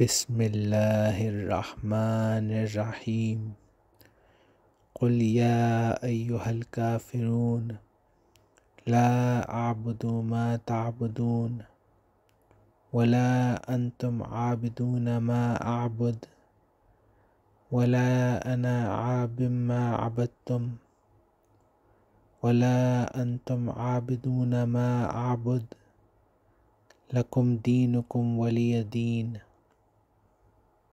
بسم الله الرحمن الرحيم قل يا أيها الكافرون لا أعبد ما تعبدون ولا أنتم عابدون ما أعبد ولا أنا عاب ما عبدتم ولا أنتم عابدون ما أعبد لكم دينكم ولي دين